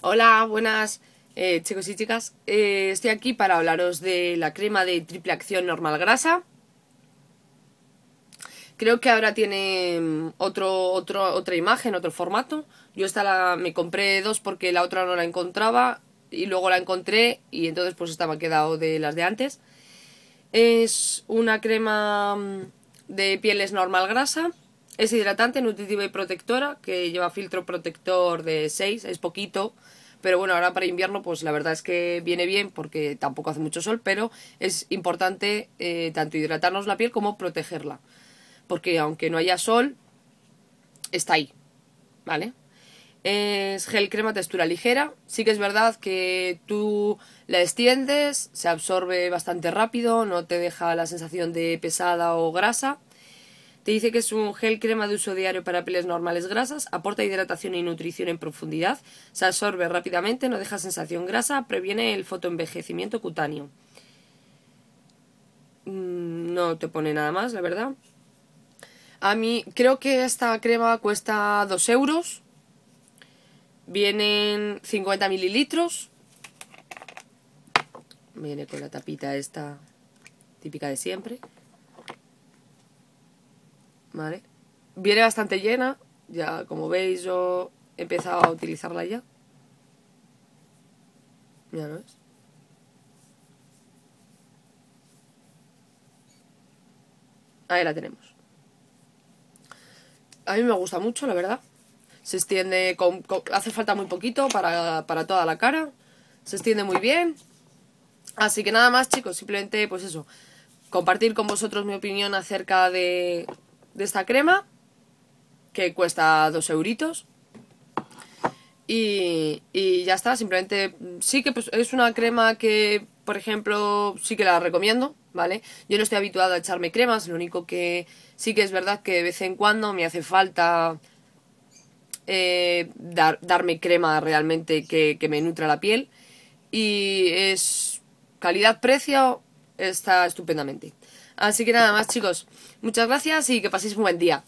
Hola, buenas eh, chicos y chicas. Eh, estoy aquí para hablaros de la crema de triple acción normal grasa. Creo que ahora tiene mm, otra imagen, otro formato. Yo esta me compré dos porque la otra no la encontraba y luego la encontré y entonces pues estaba quedado de las de antes. Es una crema mm, de pieles normal grasa es hidratante, nutritiva y protectora, que lleva filtro protector de 6, es poquito, pero bueno, ahora para invierno pues la verdad es que viene bien porque tampoco hace mucho sol, pero es importante eh, tanto hidratarnos la piel como protegerla, porque aunque no haya sol, está ahí, ¿vale? Es gel crema textura ligera. Sí que es verdad que tú la extiendes, se absorbe bastante rápido, no te deja la sensación de pesada o grasa. Te dice que es un gel crema de uso diario para pieles normales grasas, aporta hidratación y nutrición en profundidad, se absorbe rápidamente, no deja sensación grasa, previene el fotoenvejecimiento cutáneo. Mm, no te pone nada más, la verdad. A mí creo que esta crema cuesta 2 euros. Vienen 50 mililitros. Viene con la tapita esta típica de siempre. ¿vale? Viene bastante llena, ya como veis yo he empezado a utilizarla ya. Ya no ves. Ahí la tenemos. A mí me gusta mucho, la verdad. Se extiende, hace falta muy poquito para, para toda la cara. Se extiende muy bien. Así que nada más, chicos, simplemente pues eso, compartir con vosotros mi opinión acerca de, de esta crema, que cuesta 2 euritos. Y, ya está, simplemente sí que pues, es una crema que, por ejemplo, sí que la recomiendo, ¿vale? Yo no estoy habituada a echarme cremas, lo único que sí que es verdad que de vez en cuando me hace falta eh, darme crema realmente que, que me nutra la piel. Y es calidad-precio, está estupendamente. Así que nada más, chicos. Muchas gracias y que paséis un buen día.